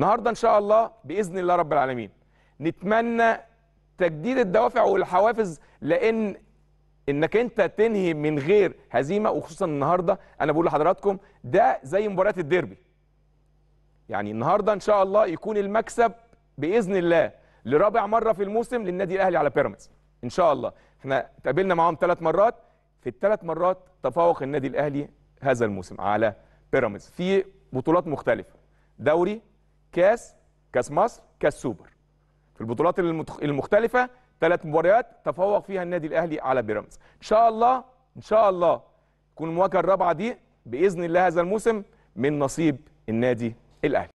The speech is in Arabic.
النهارده ان شاء الله باذن الله رب العالمين نتمنى تجديد الدوافع والحوافز لان انك انت تنهي من غير هزيمه وخصوصا النهارده انا بقول لحضراتكم ده زي مباريات الديربي يعني النهارده ان شاء الله يكون المكسب باذن الله لرابع مره في الموسم للنادي الاهلي على بيراميدز ان شاء الله احنا تقابلنا معاهم ثلاث مرات في الثلاث مرات تفوق النادي الاهلي هذا الموسم على بيراميدز في بطولات مختلفه دوري كاس كاس مصر كاس سوبر في البطولات المختلفه ثلاث مباريات تفوق فيها النادي الاهلي على بيراميدز ان شاء الله ان شاء الله تكون المواجهه الرابعه دي باذن الله هذا الموسم من نصيب النادي الاهلي